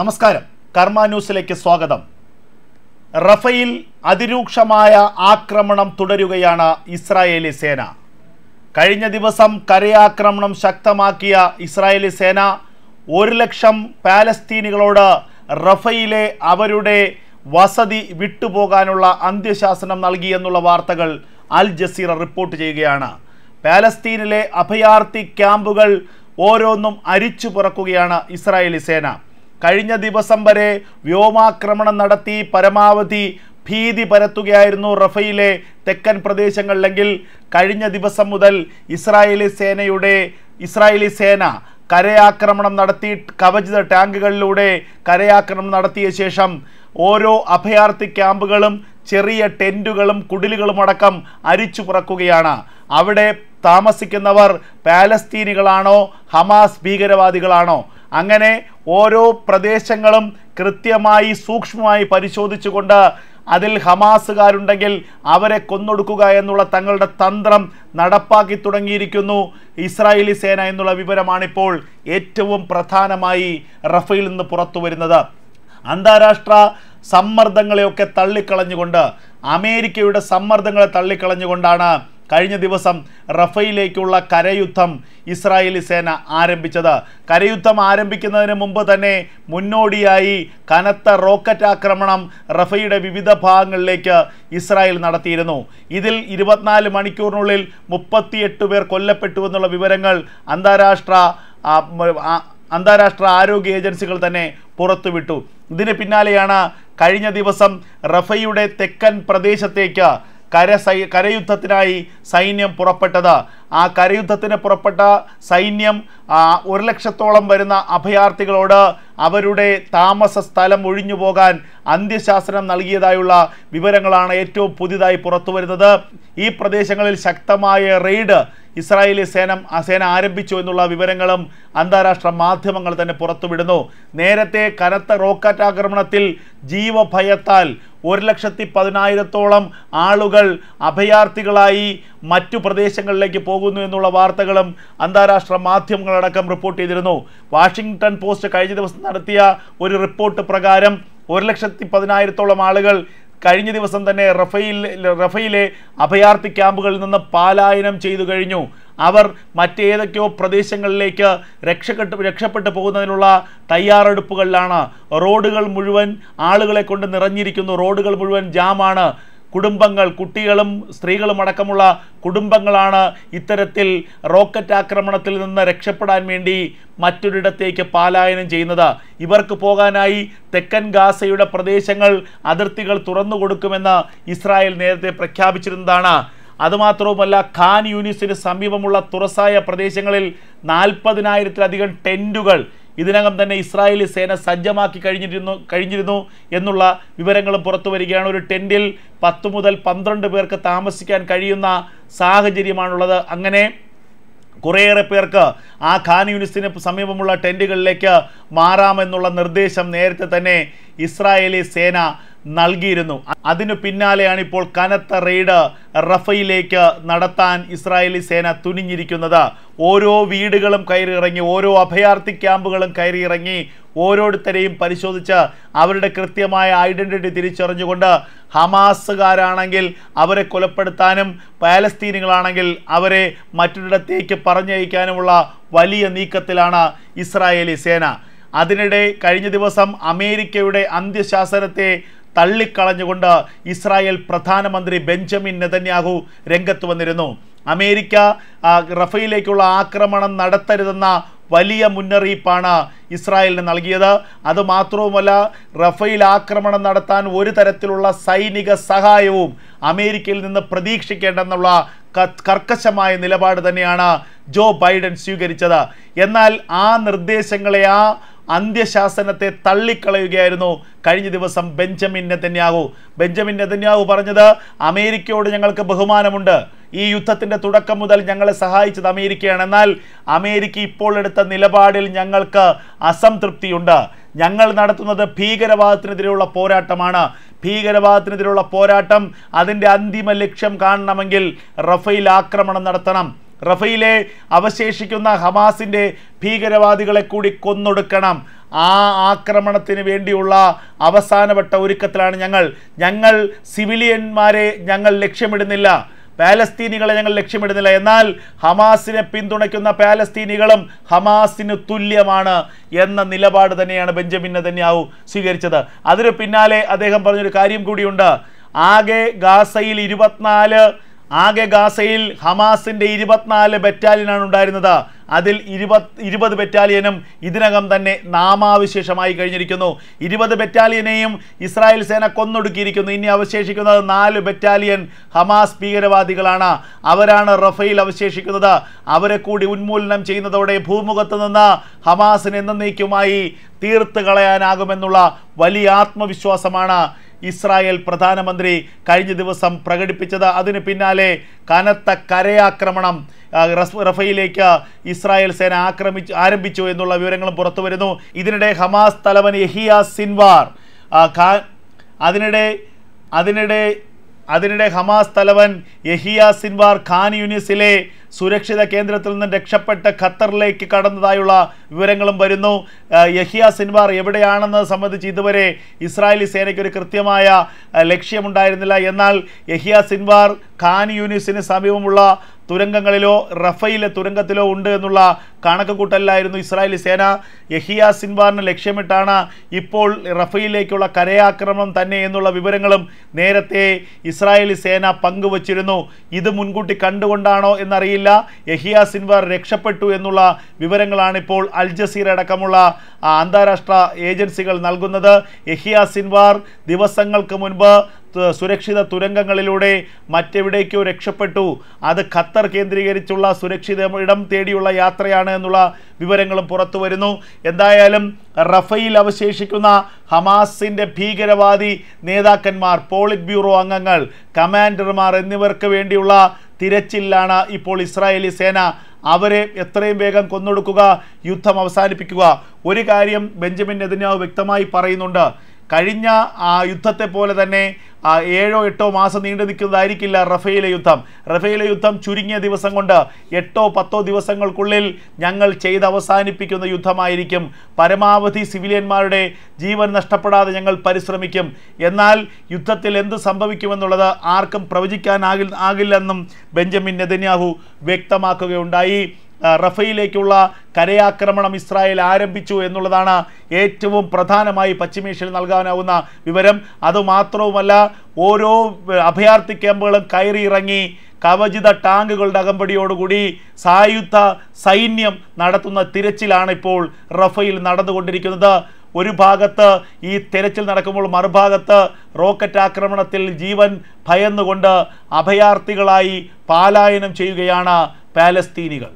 നമസ്കാരം കർമ്മ ന്യൂസിലേക്ക് സ്വാഗതം റഫയിൽ അതിരൂക്ഷമായ ആക്രമണം തുടരുകയാണ് ഇസ്രായേലി സേന കഴിഞ്ഞ ദിവസം കരയാക്രമണം ശക്തമാക്കിയ ഇസ്രായേലി സേന ഒരു ലക്ഷം പാലസ്തീനികളോട് റഫയിലെ അവരുടെ വസതി വിട്ടുപോകാനുള്ള അന്ത്യശാസനം നൽകിയെന്നുള്ള വാർത്തകൾ അൽ ജസീറ റിപ്പോർട്ട് ചെയ്യുകയാണ് പാലസ്തീനിലെ അഭയാർത്ഥി ക്യാമ്പുകൾ ഓരോന്നും അരിച്ചു പുറക്കുകയാണ് ഇസ്രായേലി സേന കഴിഞ്ഞ ദിവസം വരെ വ്യോമാക്രമണം നടത്തി പരമാവധി ഭീതി പരത്തുകയായിരുന്നു റഫയിലെ തെക്കൻ പ്രദേശങ്ങളിലെങ്കിൽ കഴിഞ്ഞ ദിവസം മുതൽ ഇസ്രായേലി സേനയുടെ ഇസ്രായേലി സേന കരയാക്രമണം നടത്തി കവചിത ടാങ്കുകളിലൂടെ കരയാക്രമണം നടത്തിയ ശേഷം ഓരോ അഭയാർത്ഥി ക്യാമ്പുകളും ചെറിയ ടെൻറ്റുകളും കുടിലുകളും അടക്കം അരിച്ചു പുറക്കുകയാണ് അവിടെ താമസിക്കുന്നവർ പാലസ്തീനികളാണോ ഹമാസ് ഭീകരവാദികളാണോ അങ്ങനെ ഓരോ പ്രദേശങ്ങളും കൃത്യമായി സൂക്ഷ്മമായി പരിശോധിച്ചുകൊണ്ട് അതിൽ ഹമാസുകാരുണ്ടെങ്കിൽ അവരെ കൊന്നൊടുക്കുക എന്നുള്ള തങ്ങളുടെ തന്ത്രം നടപ്പാക്കി തുടങ്ങിയിരിക്കുന്നു ഇസ്രായേലി സേന എന്നുള്ള വിവരമാണിപ്പോൾ ഏറ്റവും പ്രധാനമായി റഫയിൽ നിന്ന് പുറത്തു വരുന്നത് അന്താരാഷ്ട്ര സമ്മർദ്ദങ്ങളെയൊക്കെ തള്ളിക്കളഞ്ഞുകൊണ്ട് അമേരിക്കയുടെ സമ്മർദ്ദങ്ങളെ തള്ളിക്കളഞ്ഞുകൊണ്ടാണ് കഴിഞ്ഞ ദിവസം റഫയിലേക്കുള്ള കരയുദ്ധം ഇസ്രായേലി സേന ആരംഭിച്ചത് കരയുദ്ധം ആരംഭിക്കുന്നതിന് മുമ്പ് തന്നെ മുന്നോടിയായി കനത്ത റോക്കറ്റ് ആക്രമണം റഫയുടെ വിവിധ ഭാഗങ്ങളിലേക്ക് ഇസ്രായേൽ നടത്തിയിരുന്നു ഇതിൽ ഇരുപത്തിനാല് മണിക്കൂറിനുള്ളിൽ മുപ്പത്തിയെട്ട് പേർ കൊല്ലപ്പെട്ടു എന്നുള്ള വിവരങ്ങൾ അന്താരാഷ്ട്ര അന്താരാഷ്ട്ര ആരോഗ്യ ഏജൻസികൾ തന്നെ പുറത്തുവിട്ടു ഇതിന് പിന്നാലെയാണ് കഴിഞ്ഞ ദിവസം റഫയുടെ തെക്കൻ പ്രദേശത്തേക്ക് കര സൈ കരയുദ്ധത്തിനായി സൈന്യം പുറപ്പെട്ടത് ആ കരയുദ്ധത്തിന് പുറപ്പെട്ട സൈന്യം ഒരു ലക്ഷത്തോളം വരുന്ന അഭയാർത്ഥികളോട് അവരുടെ താമസ സ്ഥലം ഒഴിഞ്ഞു പോകാൻ അന്ത്യശാസനം നൽകിയതായുള്ള വിവരങ്ങളാണ് ഏറ്റവും പുതിയതായി പുറത്തു വരുന്നത് ഈ പ്രദേശങ്ങളിൽ ശക്തമായ റെയ്ഡ് ഇസ്രായേലി സേന സേന ആരംഭിച്ചു എന്നുള്ള വിവരങ്ങളും അന്താരാഷ്ട്ര മാധ്യമങ്ങൾ തന്നെ പുറത്തുവിടുന്നു നേരത്തെ കനത്ത റോക്കറ്റ് ആക്രമണത്തിൽ ജീവഭയത്താൽ ഒരു ലക്ഷത്തി പതിനായിരത്തോളം ആളുകൾ അഭയാർത്ഥികളായി മറ്റു പ്രദേശങ്ങളിലേക്ക് പോകുന്നു എന്നുള്ള വാർത്തകളും അന്താരാഷ്ട്ര മാധ്യമങ്ങളടക്കം റിപ്പോർട്ട് ചെയ്തിരുന്നു വാഷിങ്ടൺ പോസ്റ്റ് കഴിഞ്ഞ ദിവസം നടത്തിയ ഒരു റിപ്പോർട്ട് പ്രകാരം ഒരു ലക്ഷത്തി പതിനായിരത്തോളം ആളുകൾ കഴിഞ്ഞ ദിവസം തന്നെ റഫയിൽ റഫയിലെ അഭയാർത്ഥി ക്യാമ്പുകളിൽ നിന്ന് പാലായനം ചെയ്തു കഴിഞ്ഞു അവർ മറ്റേതൊക്കെയോ പ്രദേശങ്ങളിലേക്ക് രക്ഷപ്പെട്ട് രക്ഷപ്പെട്ടു പോകുന്നതിനുള്ള തയ്യാറെടുപ്പുകളിലാണ് റോഡുകൾ മുഴുവൻ ആളുകളെ കൊണ്ട് നിറഞ്ഞിരിക്കുന്നു റോഡുകൾ മുഴുവൻ ജാമാണ് കുടുംബങ്ങൾ കുട്ടികളും സ്ത്രീകളും അടക്കമുള്ള കുടുംബങ്ങളാണ് ഇത്തരത്തിൽ റോക്കറ്റ് ആക്രമണത്തിൽ നിന്ന് രക്ഷപ്പെടാൻ വേണ്ടി മറ്റൊരിടത്തേക്ക് പാലായനം ചെയ്യുന്നത് ഇവർക്ക് പോകാനായി തെക്കൻ ഗാസയുടെ പ്രദേശങ്ങൾ അതിർത്തികൾ തുറന്നു കൊടുക്കുമെന്ന് ഇസ്രായേൽ നേരത്തെ പ്രഖ്യാപിച്ചിരുന്നതാണ് അതുമാത്രവുമല്ല ഖാൻ യൂണിസിന് സമീപമുള്ള തുറസായ പ്രദേശങ്ങളിൽ നാൽപ്പതിനായിരത്തിലധികം ടെൻറ്റുകൾ ഇതിനകം തന്നെ ഇസ്രായേലി സേന സജ്ജമാക്കി കഴിഞ്ഞിരുന്നു കഴിഞ്ഞിരുന്നു എന്നുള്ള വിവരങ്ങളും പുറത്തു വരികയാണ് ഒരു ടെൻറ്റിൽ പത്ത് മുതൽ പന്ത്രണ്ട് പേർക്ക് താമസിക്കാൻ കഴിയുന്ന സാഹചര്യമാണുള്ളത് അങ്ങനെ കുറേയേറെ പേർക്ക് ആ ഖാൻ യൂണിസിന് സമീപമുള്ള ടെൻറ്റുകളിലേക്ക് മാറാമെന്നുള്ള നിർദ്ദേശം നേരത്തെ തന്നെ ഇസ്രായേലി സേന നൽകിയിരുന്നു അതിനു പിന്നാലെയാണ് ഇപ്പോൾ കനത്ത റെയ്ഡ് റഫയിലേക്ക് നടത്താൻ ഇസ്രായേലി സേന തുനിഞ്ഞിരിക്കുന്നത് ഓരോ വീടുകളും കയറിയിറങ്ങി ഓരോ അഭയാർത്ഥി ക്യാമ്പുകളും കയറിയിറങ്ങി ഓരോരുത്തരെയും പരിശോധിച്ച് അവരുടെ കൃത്യമായ ഐഡൻറ്റിറ്റി തിരിച്ചറിഞ്ഞുകൊണ്ട് ഹമാസുകാരാണെങ്കിൽ അവരെ കൊലപ്പെടുത്താനും പാലസ്തീനുകളാണെങ്കിൽ അവരെ മറ്റൊരിടത്തേക്ക് പറഞ്ഞയക്കാനുമുള്ള വലിയ നീക്കത്തിലാണ് ഇസ്രായേലി സേന അതിനിടെ കഴിഞ്ഞ ദിവസം അമേരിക്കയുടെ അന്ത്യശാസനത്തെ തള്ളിക്കളഞ്ഞുകൊണ്ട് ഇസ്രായേൽ പ്രധാനമന്ത്രി ബെഞ്ചമിൻ നെതന്യാഹു രംഗത്ത് വന്നിരുന്നു അമേരിക്ക റഫയിലേക്കുള്ള ആക്രമണം നടത്തരുതെന്ന വലിയ മുന്നറിയിപ്പാണ് ഇസ്രായേലിന് നൽകിയത് അതുമാത്രവുമല്ല റഫയിൽ ആക്രമണം നടത്താൻ ഒരു തരത്തിലുള്ള സൈനിക സഹായവും അമേരിക്കയിൽ നിന്ന് പ്രതീക്ഷിക്കേണ്ടെന്നുള്ള കർക്കശമായ നിലപാട് തന്നെയാണ് ജോ ബൈഡൻ സ്വീകരിച്ചത് എന്നാൽ ആ നിർദ്ദേശങ്ങളെ ആ അന്ത്യശാസനത്തെ തള്ളിക്കളയുകയായിരുന്നു കഴിഞ്ഞ ദിവസം ബെഞ്ചമിൻ നെതന്യാഹു ബെഞ്ചമിൻ നെതന്യാഹു പറഞ്ഞത് അമേരിക്കയോട് ഞങ്ങൾക്ക് ബഹുമാനമുണ്ട് ഈ യുദ്ധത്തിൻ്റെ തുടക്കം മുതൽ ഞങ്ങളെ സഹായിച്ചത് അമേരിക്കയാണ് എന്നാൽ അമേരിക്ക ഇപ്പോൾ എടുത്ത നിലപാടിൽ ഞങ്ങൾക്ക് അസംതൃപ്തിയുണ്ട് ഞങ്ങൾ നടത്തുന്നത് ഭീകരവാദത്തിനെതിരെയുള്ള പോരാട്ടമാണ് ഭീകരവാദത്തിനെതിരെയുള്ള പോരാട്ടം അതിൻ്റെ അന്തിമ ലക്ഷ്യം കാണണമെങ്കിൽ റഫേൽ ആക്രമണം നടത്തണം റഫയിലെ അവശേഷിക്കുന്ന ഹമാസിൻ്റെ ഭീകരവാദികളെ കൂടി കൊന്നൊടുക്കണം ആ ആക്രമണത്തിന് വേണ്ടിയുള്ള അവസാനവട്ട ഒരുക്കത്തിലാണ് ഞങ്ങൾ ഞങ്ങൾ സിവിലിയന്മാരെ ഞങ്ങൾ ലക്ഷ്യമിടുന്നില്ല പാലസ്തീനികളെ ഞങ്ങൾ ലക്ഷ്യമിടുന്നില്ല എന്നാൽ ഹമാസിനെ പിന്തുണയ്ക്കുന്ന പാലസ്തീനികളും ഹമാസിന് തുല്യമാണ് എന്ന നിലപാട് തന്നെയാണ് ബെഞ്ചമിൻ നെതന്യാവു സ്വീകരിച്ചത് അതിനു പിന്നാലെ അദ്ദേഹം പറഞ്ഞൊരു കാര്യം കൂടിയുണ്ട് ആകെ ഗാസയിൽ ഇരുപത്തിനാല് ആകെ ഗാസയിൽ ഹമാസിൻ്റെ ഇരുപത്തിനാല് ബറ്റാലിയനാണ് ഉണ്ടായിരുന്നത് അതിൽ ഇരുപത് ഇരുപത് ബറ്റാലിയനും ഇതിനകം തന്നെ നാമാവിശേഷമായി കഴിഞ്ഞിരിക്കുന്നു ഇരുപത് ബറ്റാലിയനെയും ഇസ്രായേൽ സേന കൊന്നൊടുക്കിയിരിക്കുന്നു ഇനി അവശേഷിക്കുന്നത് നാല് ബറ്റാലിയൻ ഹമാസ് ഭീകരവാദികളാണ് അവരാണ് റഫേൽ അവശേഷിക്കുന്നത് അവരെ കൂടി ഉന്മൂലനം ചെയ്യുന്നതോടെ ഭൂമുഖത്ത് നിന്ന് ഹമാസിന് എന്നേക്കുമായി തീർത്ത് കളയാനാകുമെന്നുള്ള വലിയ ആത്മവിശ്വാസമാണ് ഇസ്രായേൽ പ്രധാനമന്ത്രി കഴിഞ്ഞ ദിവസം പ്രകടിപ്പിച്ചത് അതിന് പിന്നാലെ കനത്ത കരയാക്രമണം റഫയിലേക്ക് ഇസ്രായേൽ സേന ആക്രമിച്ചു ആരംഭിച്ചു എന്നുള്ള വിവരങ്ങളും പുറത്തു വരുന്നു ഇതിനിടെ ഹമാസ് തലവൻ യഹിയ സിൻവാർ അതിനിടെ അതിനിടെ അതിനിടെ ഹമാസ് തലവൻ യഹിയ സിൻവാർ ഖാൻ യൂനിസിലെ സുരക്ഷിത കേന്ദ്രത്തിൽ നിന്ന് രക്ഷപ്പെട്ട് ഖത്തറിലേക്ക് കടന്നതായുള്ള വിവരങ്ങളും വരുന്നു യഹിയ സിൻവാർ എവിടെയാണെന്ന് സംബന്ധിച്ച് ഇതുവരെ ഇസ്രായേലി സേനയ്ക്ക് ഒരു കൃത്യമായ ലക്ഷ്യമുണ്ടായിരുന്നില്ല എന്നാൽ യഹിയ സിൻവാർ ഖാൻ യൂനിസിന് സമീപമുള്ള തുരങ്കങ്ങളിലോ റഫയിലെ തുരങ്കത്തിലോ ഉണ്ട് എന്നുള്ള കണക്ക് കൂട്ടലിലായിരുന്നു ഇസ്രായേലി സേന യഹിയ സിൻവാറിനെ ലക്ഷ്യമിട്ടാണ് ഇപ്പോൾ റഫയിലേക്കുള്ള കരയാക്രമണം തന്നെ എന്നുള്ള വിവരങ്ങളും നേരത്തെ ഇസ്രായേലി സേന പങ്കുവച്ചിരുന്നു ഇത് മുൻകൂട്ടി കണ്ടുകൊണ്ടാണോ എന്നറിയില്ല യഹിയ സിൻവാർ രക്ഷപ്പെട്ടു എന്നുള്ള വിവരങ്ങളാണ് ഇപ്പോൾ അൽ ജസീർ അടക്കമുള്ള അന്താരാഷ്ട്ര ഏജൻസികൾ നൽകുന്നത് യഹിയ സിൻവാർ ദിവസങ്ങൾക്ക് മുൻപ് സുരക്ഷിത തുരങ്കങ്ങളിലൂടെ മറ്റെവിടേക്കോ രക്ഷപ്പെട്ടു അത് ഖത്തർ കേന്ദ്രീകരിച്ചുള്ള സുരക്ഷിത ഇടം തേടിയുള്ള യാത്രയാണ് എന്നുള്ള വിവരങ്ങളും പുറത്തു വരുന്നു എന്തായാലും റഫയിൽ അവശേഷിക്കുന്ന ഹമാസിൻ്റെ ഭീകരവാദി നേതാക്കന്മാർ പോളിറ്റ് ബ്യൂറോ അംഗങ്ങൾ കമാൻഡർമാർ എന്നിവർക്ക് വേണ്ടിയുള്ള തിരച്ചിലാണ് ഇപ്പോൾ ഇസ്രായേലി സേന അവരെ എത്രയും വേഗം കൊന്നൊടുക്കുക യുദ്ധം അവസാനിപ്പിക്കുക ഒരു കാര്യം ബെഞ്ചമിൻ നെതിനാവ് വ്യക്തമായി പറയുന്നുണ്ട് കഴിഞ്ഞ ആ യുദ്ധത്തെ പോലെ തന്നെ ഏഴോ എട്ടോ മാസം നീണ്ടു നിൽക്കുന്നതായിരിക്കില്ല റഫേലെ യുദ്ധം റഫേലെ യുദ്ധം ചുരുങ്ങിയ ദിവസം കൊണ്ട് എട്ടോ പത്തോ ദിവസങ്ങൾക്കുള്ളിൽ ഞങ്ങൾ ചെയ്ത് അവസാനിപ്പിക്കുന്ന യുദ്ധമായിരിക്കും പരമാവധി സിവിലിയന്മാരുടെ ജീവൻ നഷ്ടപ്പെടാതെ ഞങ്ങൾ പരിശ്രമിക്കും എന്നാൽ യുദ്ധത്തിൽ എന്ത് സംഭവിക്കുമെന്നുള്ളത് ആർക്കും പ്രവചിക്കാനാകിൽ ആകില്ലെന്നും ബെഞ്ചമിൻ നെതന്യാഹു വ്യക്തമാക്കുകയുണ്ടായി റഫയിലേക്കുള്ള കരയാക്രമണം ഇസ്രായേൽ ആരംഭിച്ചു എന്നുള്ളതാണ് ഏറ്റവും പ്രധാനമായി പശ്ചിമേഷ്യയിൽ നൽകാനാവുന്ന വിവരം അതുമാത്രവുമല്ല ഓരോ അഭയാർത്ഥി ക്യാമ്പുകളും കയറിയിറങ്ങി കവചിത ടാങ്കുകളുടെ അകമ്പടിയോടുകൂടി സായുധ സൈന്യം നടത്തുന്ന തിരച്ചിലാണ് ഇപ്പോൾ റഫയിൽ നടന്നുകൊണ്ടിരിക്കുന്നത് ഒരു ഭാഗത്ത് ഈ തിരച്ചിൽ നടക്കുമ്പോൾ മറുഭാഗത്ത് റോക്കറ്റ് ആക്രമണത്തിൽ ജീവൻ ഭയന്നുകൊണ്ട് അഭയാർത്ഥികളായി പാലായനം ചെയ്യുകയാണ് പാലസ്തീനികൾ